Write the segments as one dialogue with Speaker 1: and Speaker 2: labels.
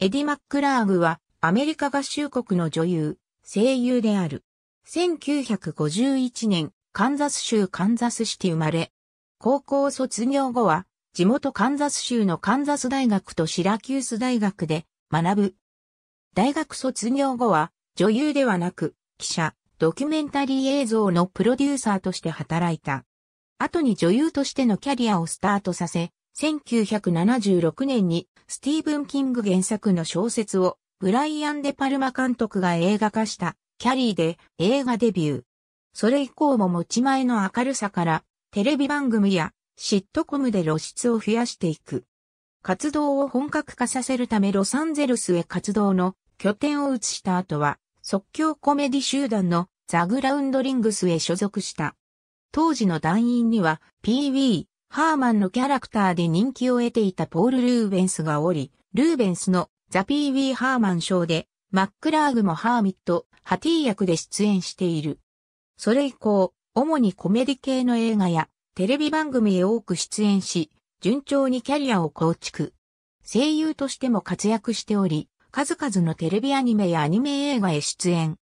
Speaker 1: エディ・マッ
Speaker 2: クラーグはアメリカ合衆国の女優、声優である。1951年、カンザス州カンザス市で生まれ、高校卒業後は地元カンザス州のカンザス大学とシラキュース大学で学ぶ。大学卒業後は女優ではなく記者、ドキュメンタリー映像のプロデューサーとして働いた。後に女優としてのキャリアをスタートさせ、1976年にスティーブン・キング原作の小説をブライアン・デ・パルマ監督が映画化したキャリーで映画デビュー。それ以降も持ち前の明るさからテレビ番組やシットコムで露出を増やしていく。活動を本格化させるためロサンゼルスへ活動の拠点を移した後は即興コメディ集団のザ・グラウンドリングスへ所属した。当時の団員には PV、ハーマンのキャラクターで人気を得ていたポール・ルーベンスがおり、ルーベンスのザ・ピーウィー・ハーマン賞で、マックラーグもハーミット、ハティ役で出演している。それ以降、主にコメディ系の映画やテレビ番組へ多く出演し、順調にキャリアを構築。声優としても活躍しており、数々のテレビアニメやアニメ映画へ出演。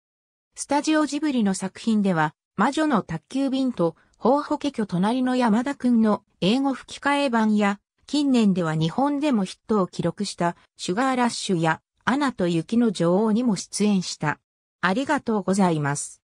Speaker 2: スタジオジブリの作品では、魔女の宅急便と法保家居隣の山田くんの英語吹き替え版や、近年では日本でもヒットを記録したシュガーラッシュやアナと雪の女王にも出演した。ありがとうございます。